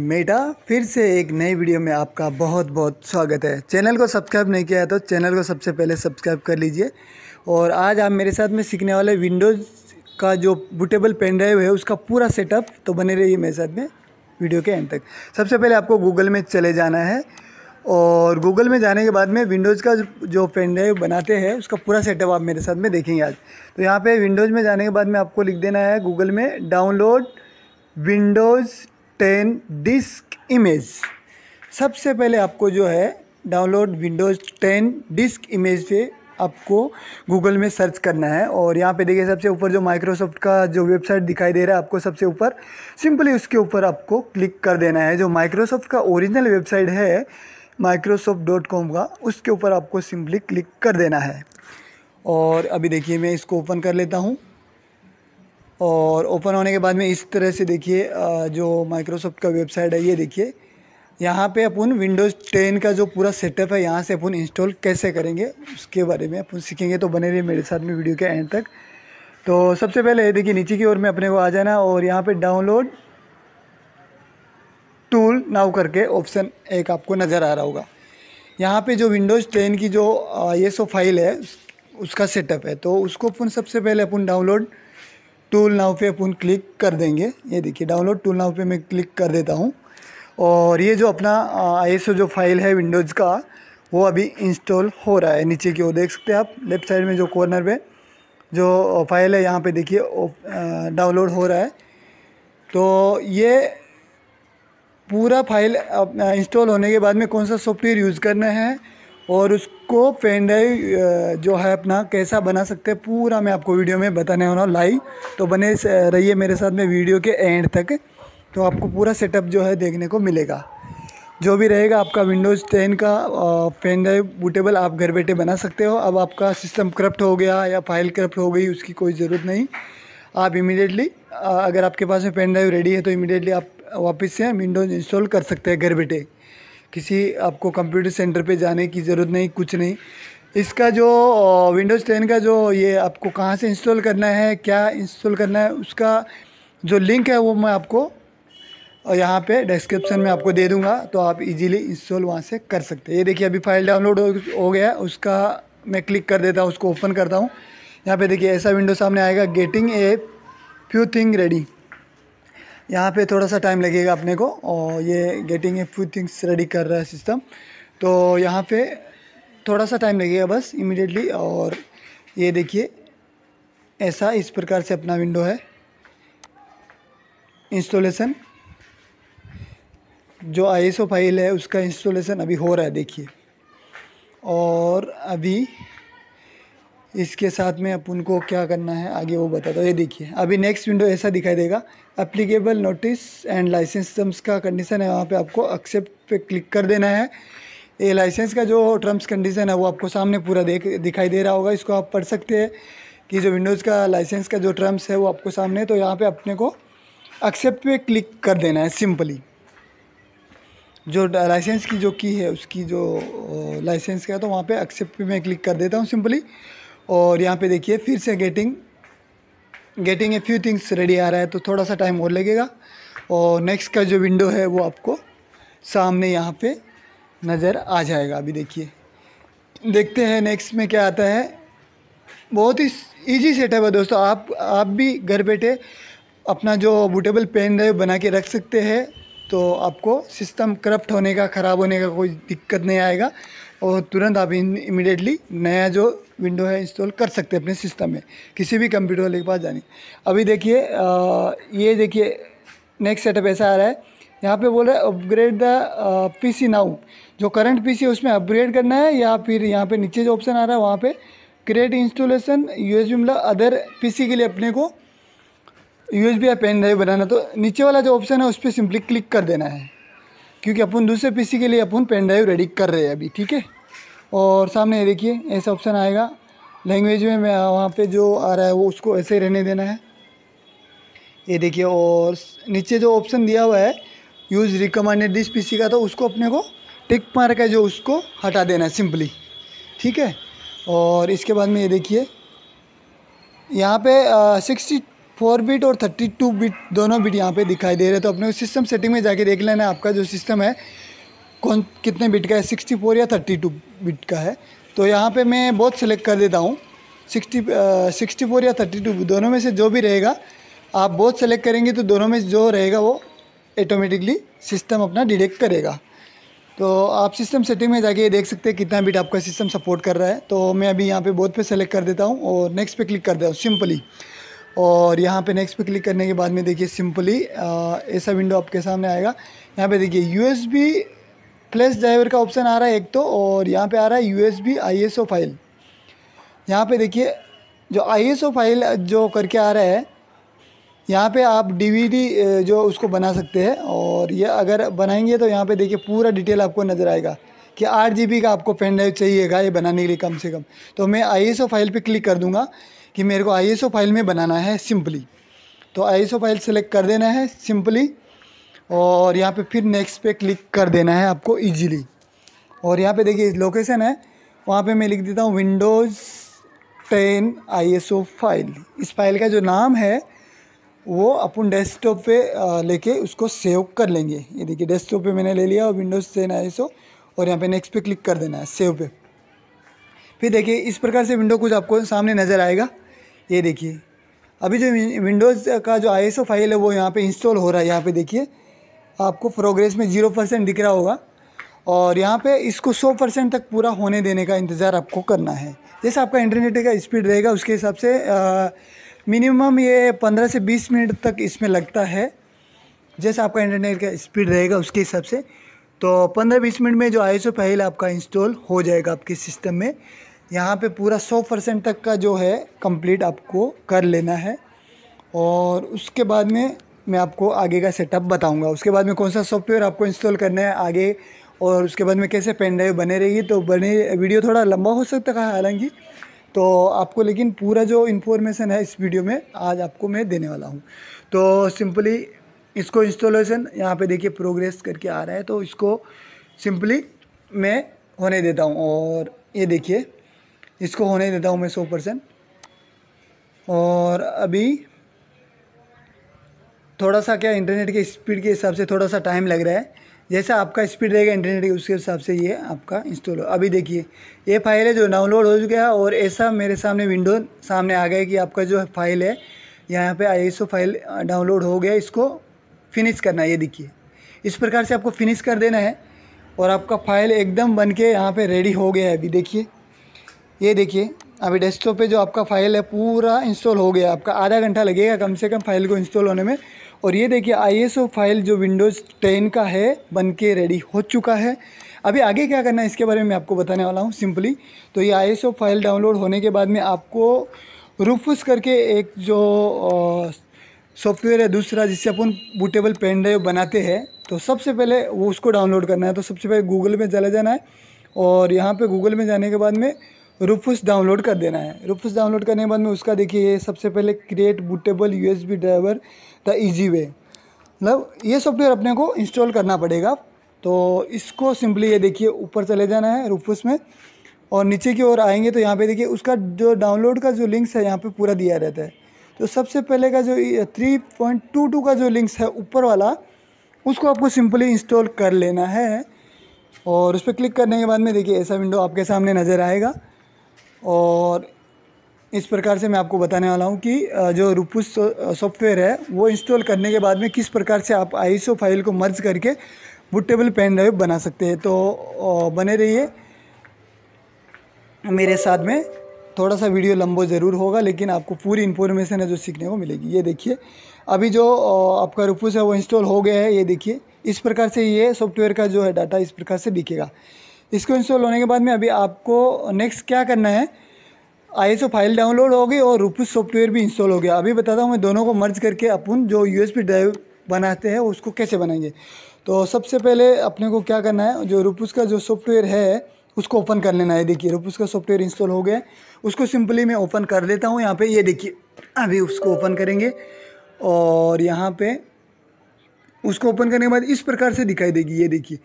Meta फिर से एक नई वीडियो में आपका बहुत बहुत स्वागत है चैनल को सब्सक्राइब नहीं किया है तो चैनल को सबसे पहले सब्सक्राइब कर लीजिए और आज आप मेरे साथ में सीखने वाले विंडोज़ का जो बुटेबल पेन ड्राइव है उसका पूरा सेटअप तो बने रहिए मेरे साथ में वीडियो के एंड तक सबसे पहले आपको गूगल में चले जाना है और गूगल में जाने के बाद में विंडोज़ का जो पेन ड्राइव बनाते हैं उसका पूरा सेटअप आप मेरे साथ में देखेंगे आज तो यहाँ पर विंडोज़ में जाने के बाद में आपको लिख देना है गूगल में download Windows ten disc image सबसे पहले आपको जो है download Windows ten disc image पे आपको गूगल में सर्च करना है और यहाँ पे देखिए सबसे ऊपर जो माइक्रोसॉफ्ट का जो वेबसाइट दिखाई दे रहा है आपको सबसे ऊपर सिंपली उसके ऊपर आपको क्लिक कर देना है जो माइक्रोसॉफ्ट का ओरिजिनल वेबसाइट है माइक्रोसॉफ्ट डॉट कॉम का उसके ऊपर आपको सिंपली क्लिक कर देना है और अभी देखिए मैं इसको ओपन कर लेता हूँ और ओपन होने के बाद में इस तरह से देखिए जो माइक्रोसॉफ्ट का वेबसाइट है ये देखिए यहाँ पे अपन विंडोज़ 10 का जो पूरा सेटअप है यहाँ से अपन इंस्टॉल कैसे करेंगे उसके बारे में अपन सीखेंगे तो बने रहिए मेरे साथ में वीडियो के एंड तक तो सबसे पहले देखिए नीचे की ओर में अपने को आ जाना और यहाँ पे डाउनलोड टूल नाउ करके ऑप्शन एक आपको नज़र आ रहा होगा यहाँ पे जो विंडोज़ टेन की जो ये सो फाइल है उसका सेटअप है तो उसको अपन सबसे पहले अपन डाउनलोड टूल नाव पे अपन क्लिक कर देंगे ये देखिए डाउनलोड टूल नाव पे मैं क्लिक कर देता हूँ और ये जो अपना आई जो फाइल है विंडोज़ का वो अभी इंस्टॉल हो रहा है नीचे की ओर देख सकते हैं आप लेफ्ट साइड में जो कॉर्नर पे जो फाइल है यहाँ पे देखिए डाउनलोड हो रहा है तो ये पूरा फाइल इंस्टॉल होने के बाद में कौन सा सॉफ्टवेयर यूज़ करना है और उसको पेन ड्राइव जो है अपना कैसा बना सकते हैं पूरा मैं आपको वीडियो में बताने वाला हूँ लाइव तो बने रहिए मेरे साथ में वीडियो के एंड तक तो आपको पूरा सेटअप जो है देखने को मिलेगा जो भी रहेगा आपका विंडोज़ टेन का पेन ड्राइव बूटेबल आप घर बैठे बना सकते हो अब आपका सिस्टम करप्ट हो गया या फाइल करप्ट हो गई उसकी कोई ज़रूरत नहीं आप इमीडिएटली अगर आपके पास में पेन ड्राइव रेडी है तो इमीडिएटली आप वापस से विंडोज़ इंस्टॉल कर सकते हैं घर बैठे किसी आपको कंप्यूटर सेंटर पे जाने की ज़रूरत नहीं कुछ नहीं इसका जो विंडोज़ टेन का जो ये आपको कहाँ से इंस्टॉल करना है क्या इंस्टॉल करना है उसका जो लिंक है वो मैं आपको यहाँ पे डिस्क्रिप्शन में आपको दे दूँगा तो आप इजीली इंस्टॉल वहाँ से कर सकते हैं ये देखिए अभी फाइल डाउनलोड हो गया है उसका मैं क्लिक कर देता हूँ उसको ओपन करता हूँ यहाँ पे देखिए ऐसा विंडो सामने आएगा getting a few thing ready यहाँ पे थोड़ा सा टाइम लगेगा अपने को और ये getting a few things ready कर रहा है सिस्टम तो यहाँ पे थोड़ा सा टाइम लगेगा बस इमिडिएटली और ये देखिए ऐसा इस प्रकार से अपना विंडो है इंस्टॉलेशन जो आई फाइल है उसका इंस्टॉलेशन अभी हो रहा है देखिए और अभी इसके साथ में अपन को क्या करना है आगे वो बता दो ये देखिए अभी नेक्स्ट विंडो ऐसा दिखाई देगा applicable notice and licence terms का कंडीशन है वहाँ पे आपको एक्सेप्ट पे क्लिक कर देना है ये लाइसेंस का जो टर्म्स कंडीशन है वो आपको सामने पूरा देख दिखाई दे रहा होगा इसको आप पढ़ सकते हैं कि जो विंडोज़ का लाइसेंस का जो टर्म्स है वो आपको सामने तो यहाँ पर अपने को एक्सेप्ट पे क्लिक कर देना है सिंपली जो लाइसेंस की जो की है उसकी जो लाइसेंस का तो वहाँ पर एक्सेप्ट पे मैं क्लिक कर देता हूँ सिंपली और यहाँ पे देखिए फिर से getting getting a few things ready आ रहा है तो थोड़ा सा टाइम और लगेगा और नेक्स्ट का जो विंडो है वो आपको सामने यहाँ पे नज़र आ जाएगा अभी देखिए देखते हैं नेक्स्ट में क्या आता है बहुत ही ईजी सेटअप है दोस्तों आप आप भी घर बैठे अपना जो बूटेबल पेन ड्राइव बना के रख सकते हैं तो आपको सिस्टम करप्ट होने का ख़राब होने का कोई दिक्कत नहीं आएगा और तुरंत आप इमीडिएटली नया जो विंडो है इंस्टॉल कर सकते हैं अपने सिस्टम में किसी भी कंप्यूटर वाले के पास जाने अभी देखिए ये देखिए नेक्स्ट सेटअप ऐसा आ रहा है यहाँ पे बोल रहा है अपग्रेड द पीसी नाउ जो करंट पीसी है उसमें अपग्रेड करना है या फिर यहाँ पे नीचे जो ऑप्शन आ रहा है वहाँ पे क्रिएट इंस्टॉलेशन यूएसबी मतलब अदर पीसी के लिए अपने को यूएसबी या पेन ड्राइव बनाना तो नीचे वाला जो ऑप्शन है उस पर सिंपली क्लिक कर देना है क्योंकि अपन दूसरे सी के लिए अपन पेन ड्राइव रेडी कर रहे हैं अभी ठीक है और सामने देखिए ऐसा ऑप्शन आएगा लैंग्वेज में मैं वहाँ पे जो आ रहा है वो उसको ऐसे रहने देना है ये देखिए और नीचे जो ऑप्शन दिया हुआ है यूज़ रिकमेंडेड डिश पीसी का तो उसको अपने को टिक मार के जो उसको हटा देना है सिंपली ठीक है और इसके बाद में ये देखिए यहाँ पे सिक्सटी फोर बिट और थर्टी टू बिट दोनों बिट यहाँ पे दिखाई दे रहे हैं तो अपने सिस्टम सेटिंग में जाके देख लेना आपका जो सिस्टम है कौन कितने बिट का है सिक्सटी फोर या थर्टी टू बिट का है तो यहाँ पे मैं बहुत सिलेक्ट कर देता हूँ सिक्सटी सिक्सटी फोर या थर्टी टू दोनों में से जो भी रहेगा आप बहुत सेलेक्ट करेंगे तो दोनों में जो रहेगा वो ऑटोमेटिकली सिस्टम अपना डिटेक्ट करेगा तो आप सिस्टम सेटिंग में जाके ये देख सकते हैं कितना बिट आपका सिस्टम सपोर्ट कर रहा है तो मैं अभी यहाँ पे बहुत पे सेलेक्ट कर देता हूँ और नेक्स्ट पे क्लिक कर देता हूँ सिंपली और यहाँ पे नेक्स्ट पे क्लिक करने के बाद में देखिए सिंपली ऐसा विंडो आपके सामने आएगा यहाँ पे देखिए यूएसबी फ्लैश ड्राइवर का ऑप्शन आ रहा है एक तो और यहाँ पे आ रहा है U S B I S O file यहाँ पे देखिए जो आई एस ओ फाइल जो करके आ रहा है यहाँ पे आप डीवीडी जो उसको बना सकते हैं और ये अगर बनाएंगे तो यहाँ पे देखिए पूरा डिटेल आपको नज़र आएगा कि आठ जी का आपको पेन ड्राइव चाहिएगा ये बनाने के लिए कम से कम तो मैं आई फाइल पर क्लिक कर दूँगा कि मेरे को आई फाइल में बनाना है सिंपली तो आई फाइल सेलेक्ट कर देना है सिंपली और यहाँ पे फिर नेक्स्ट पे क्लिक कर देना है आपको इजीली और यहाँ पे देखिए लोकेशन है वहाँ पे मैं लिख देता हूँ विंडोज़ टेन आई फाइल इस फाइल का जो नाम है वो अपन डेस्कटॉप पे लेके उसको सेव कर लेंगे ये देखिए डेस्कटॉप पे मैंने ले लिया और विंडोज़ टेन आई और यहाँ पर नेक्स्ट पे क्लिक कर देना है सेव पे फिर देखिए इस प्रकार से विंडो कुछ आपको सामने नज़र आएगा ये देखिए अभी जो विंडोज़ का जो आई फाइल है वो यहाँ पे इंस्टॉल हो रहा है यहाँ पे देखिए आपको प्रोग्रेस में ज़ीरो परसेंट दिख रहा होगा और यहाँ पे इसको सौ परसेंट तक पूरा होने देने का इंतज़ार आपको करना है जैसे आपका इंटरनेट का स्पीड रहेगा उसके हिसाब से मिनिमम ये पंद्रह से बीस मिनट तक इसमें लगता है जैसे आपका इंटरनेट का स्पीड रहेगा उसके हिसाब से तो पंद्रह बीस मिनट में जो आई सो फाइल आपका इंस्टॉल हो जाएगा आपके सिस्टम में यहाँ पे पूरा सौ परसेंट तक का जो है कंप्लीट आपको कर लेना है और उसके बाद में मैं आपको आगे का सेटअप बताऊंगा उसके बाद में कौन सा सॉफ्टवेयर आपको इंस्टॉल करना है आगे और उसके बाद में कैसे पेन ड्राइव बने रहेगी तो बने वीडियो थोड़ा लंबा हो सकता है हालांकि तो आपको लेकिन पूरा जो इन्फॉर्मेशन है इस वीडियो में आज आपको मैं देने वाला हूँ तो सिंपली इसको इंस्टॉलेशन यहाँ पे देखिए प्रोग्रेस करके आ रहा है तो इसको सिंपली मैं होने देता हूँ और ये देखिए इसको होने देता हूँ मैं सौ परसेंट और अभी थोड़ा सा क्या इंटरनेट के स्पीड के हिसाब से थोड़ा सा टाइम लग रहा है जैसा आपका स्पीड रहेगा इंटरनेट उसके हिसाब से ये आपका इंस्टॉल हो अभी देखिए ये फाइल है जो डाउनलोड हो चुका है और ऐसा मेरे सामने विंडो सामने आ गया कि आपका जो फाइल है यहाँ पे आई फाइल डाउनलोड हो गया इसको फिनिश करना है ये देखिए इस प्रकार से आपको फिनिश कर देना है और आपका फाइल एकदम बन के यहाँ पर रेडी हो गया है अभी देखिए ये देखिए अभी डेस्कटॉप पे जो आपका फाइल है पूरा इंस्टॉल हो गया आपका आधा घंटा लगेगा कम से कम फाइल को इंस्टॉल होने में और ये देखिए आईएसओ फाइल जो विंडोज़ 10 का है बन के रेडी हो चुका है अभी आगे क्या करना है इसके बारे में मैं आपको बताने वाला हूँ सिंपली तो ये आईएसओ फाइल डाउनलोड होने के बाद में आपको रूफस करके एक जो सॉफ्टवेयर है दूसरा जिससे अपन बूटेबल पेन ड्राइव बनाते हैं तो सबसे पहले वो उसको डाउनलोड करना है तो सबसे पहले गूगल में चला जाना है और यहाँ पे गूगल में जाने के बाद में रूफस डाउनलोड कर देना है रूफस डाउनलोड करने के बाद में उसका देखिए सबसे पहले create bootable U driver the easy way मतलब ये सॉफ्टवेयर अपने को इंस्टॉल करना पड़ेगा तो इसको सिंपली ये देखिए ऊपर चले जाना है रूफस में और नीचे की ओर आएंगे तो यहाँ पे देखिए उसका जो डाउनलोड का जो लिंक्स है यहाँ पे पूरा दिया रहता है तो सबसे पहले का जो 3.22 का जो लिंक्स है ऊपर वाला उसको आपको सिंपली इंस्टॉल कर लेना है और उस पर क्लिक करने के बाद में देखिए ऐसा विंडो आपके सामने नज़र आएगा और इस प्रकार से मैं आपको बताने वाला हूँ कि जो रूपुस सॉफ्टवेयर है वो इंस्टॉल करने के बाद में किस प्रकार से आप आईसो फाइल को मर्ज करके बुटेबल पेन ड्राइव बना सकते हैं तो बने रहिए मेरे साथ में थोड़ा सा वीडियो लंबो ज़रूर होगा लेकिन आपको पूरी इन्फॉर्मेशन है जो सीखने को मिलेगी ये देखिए अभी जो आपका रूपुस है वो इंस्टॉल हो गया है ये देखिए इस प्रकार से ये सॉफ्टवेयर का जो है डाटा इस प्रकार से दिखेगा इसको इंस्टॉल होने के बाद में अभी आपको नेक्स्ट क्या करना है आईएसओ फाइल डाउनलोड हो गई और रूपी सॉफ्टवेयर भी इंस्टॉल हो गया अभी बताता हूँ मैं दोनों को मर्ज करके अपन जो पी ड्राइव बनाते हैं उसको कैसे बनाएंगे तो सबसे पहले अपने को क्या करना है जो रूपस का जो सॉफ्टवेयर है उसको ओपन कर लेना है देखिए रूपस का सॉफ्टवेयर इंस्टॉल हो गया उसको सिंपली मैं ओपन कर देता हूँ यहाँ पे ये देखिए अभी उसको ओपन करेंगे और यहाँ पे उसको ओपन करने के बाद इस प्रकार से दिखाई देगी ये देखिए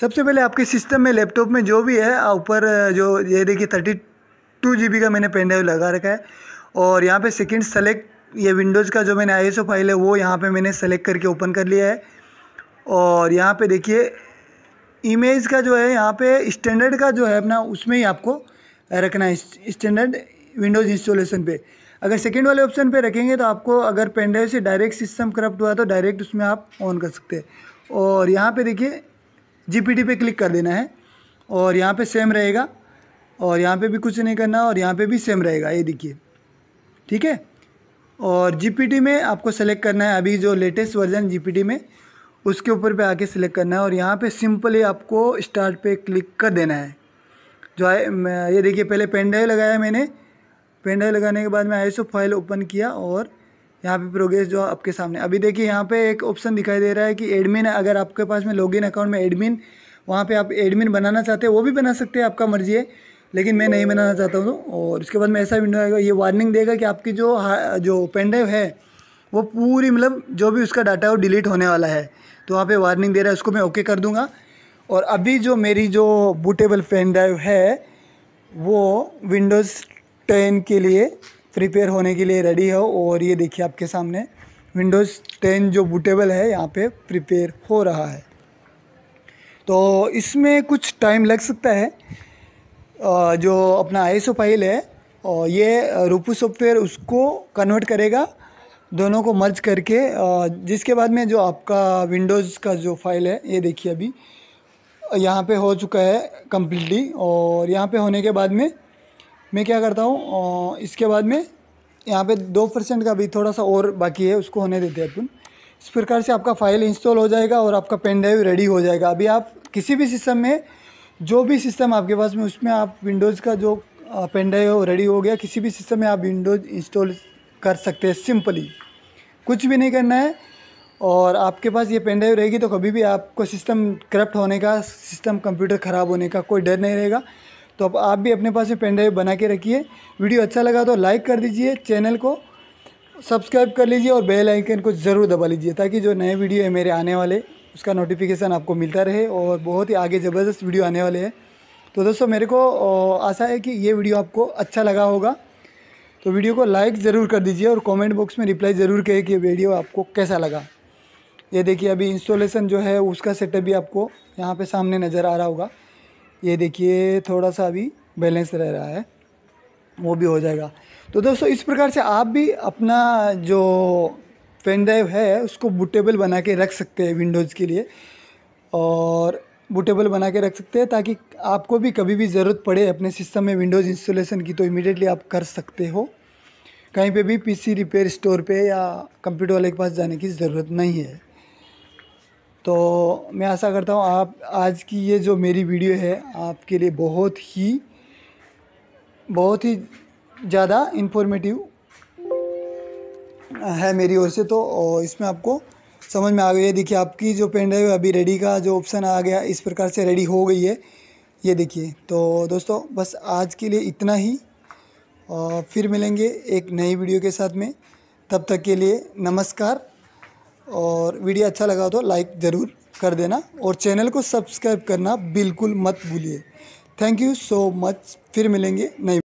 सबसे पहले आपके सिस्टम में लैपटॉप में जो भी है ऊपर जो ये देखिए थर्टी टू जी का मैंने पेन ड्राइव लगा रखा है और यहाँ पे सेकंड सेलेक्ट ये विंडोज़ का जो मैंने आई फाइल है वो यहाँ पे मैंने सेलेक्ट करके ओपन कर लिया है और यहाँ पे देखिए इमेज का जो है यहाँ पे स्टैंडर्ड का जो है अपना उसमें ही आपको रखना है स्टैंडर्ड विंडोज़ इंस्टॉलेशन पे अगर सेकेंड वाले ऑप्शन पे रखेंगे तो आपको अगर पेन ड्राइव से डायरेक्ट सिस्टम करप्ट हुआ तो डायरेक्ट उसमें आप ऑन कर सकते हैं और यहाँ पर देखिए जी पे क्लिक कर देना है और यहाँ पर सेम रहेगा और यहाँ पे भी कुछ नहीं करना और यहाँ पे भी सेम रहेगा ये देखिए ठीक है और जीपीटी में आपको सेलेक्ट करना है अभी जो लेटेस्ट वर्जन जीपीटी में उसके ऊपर पे आके सेलेक्ट करना है और यहाँ पे सिंपली आपको स्टार्ट पे क्लिक कर देना है जो है ये देखिए पहले पेन ड्राइव लगाया मैंने पेन ड्राइव लगाने के बाद मैं आई फाइल ओपन किया और यहाँ पे प्रोग्रेस जो आपके सामने अभी देखिए यहाँ पे एक ऑप्शन दिखाई दे रहा है कि एडमिन अगर आपके पास में लॉगिन अकाउंट में एडमिन वहाँ पे आप एडमिन बनाना चाहते हैं वो भी बना सकते हैं आपका मर्जी है लेकिन मैं नहीं बनाना चाहता हूँ तो और इसके बाद में ऐसा विंडो आएगा ये वार्निंग देगा कि आपकी जो जो पेन ड्राइव है वो पूरी मतलब जो भी उसका डाटा है वो डिलीट होने वाला है तो वहाँ पे वार्निंग दे रहा है उसको मैं ओके कर दूँगा और अभी जो मेरी जो बूटेबल पेन ड्राइव है वो विंडोज़ टेन के लिए प्रिपेयर होने के लिए रेडी है और ये देखिए आपके सामने विंडोज़ टेन जो बूटेबल है यहाँ पर प्रिपेयर हो रहा है तो इसमें कुछ टाइम लग सकता है जो अपना आई फाइल है और ये रूपू सॉफ्टवेयर उसको कन्वर्ट करेगा दोनों को मर्ज करके जिसके बाद में जो आपका विंडोज़ का जो फाइल है ये देखिए अभी यहाँ पे हो चुका है कम्प्लीटली और यहाँ पे होने के बाद में मैं क्या करता हूँ इसके बाद में यहाँ पे दो परसेंट का भी थोड़ा सा और बाकी है उसको होने देते हैं अपन इस प्रकार से आपका फ़ाइल इंस्टॉल हो जाएगा और आपका पेन ड्राइव रेडी हो जाएगा अभी आप किसी भी सिस्टम में जो भी सिस्टम आपके पास में उसमें आप विंडोज़ का जो पेन ड्राइव हो रेडी हो गया किसी भी सिस्टम में आप विंडोज़ इंस्टॉल कर सकते हैं सिंपली कुछ भी नहीं करना है और आपके पास ये पेन ड्राइव रहेगी तो कभी भी आपको सिस्टम करप्ट होने का सिस्टम कंप्यूटर ख़राब होने का कोई डर नहीं रहेगा तो अब आप भी अपने पास ये पेन ड्राइव बना के रखिए वीडियो अच्छा लगा तो लाइक कर दीजिए चैनल को सब्सक्राइब कर लीजिए और बेल आइकन को ज़रूर दबा लीजिए ताकि जो नए वीडियो है मेरे आने वाले उसका नोटिफिकेशन आपको मिलता रहे और बहुत ही आगे ज़बरदस्त वीडियो आने वाले हैं तो दोस्तों मेरे को आशा है कि ये वीडियो आपको अच्छा लगा होगा तो वीडियो को लाइक ज़रूर कर दीजिए और कमेंट बॉक्स में रिप्लाई ज़रूर करें कि वीडियो आपको कैसा लगा ये देखिए अभी इंस्टॉलेशन जो है उसका सेटअप भी आपको यहाँ पर सामने नज़र आ रहा होगा ये देखिए थोड़ा सा अभी बैलेंस रह रहा है वो भी हो जाएगा तो दोस्तों इस प्रकार से आप भी अपना जो पेन ड्राइव है उसको बुटेबल बना के रख सकते हैं विंडोज़ के लिए और बुटेबल बना के रख सकते हैं ताकि आपको भी कभी भी ज़रूरत पड़े अपने सिस्टम में विंडोज़ इंस्टॉलेशन की तो इमीडिएटली आप कर सकते हो कहीं पे भी पीसी रिपेयर स्टोर पे या कंप्यूटर वाले के पास जाने की ज़रूरत नहीं है तो मैं आशा करता हूँ आप आज की ये जो मेरी वीडियो है आपके लिए बहुत ही बहुत ही ज़्यादा इन्फॉर्मेटिव है मेरी ओर से तो और इसमें आपको समझ में आ गई है देखिए आपकी जो पेन ड्राइव अभी रेडी का जो ऑप्शन आ गया इस प्रकार से रेडी हो गई है ये देखिए तो दोस्तों बस आज के लिए इतना ही और फिर मिलेंगे एक नई वीडियो के साथ में तब तक के लिए नमस्कार और वीडियो अच्छा लगा तो लाइक ज़रूर कर देना और चैनल को सब्सक्राइब करना बिल्कुल मत भूलिए थैंक यू सो मच फिर मिलेंगे नई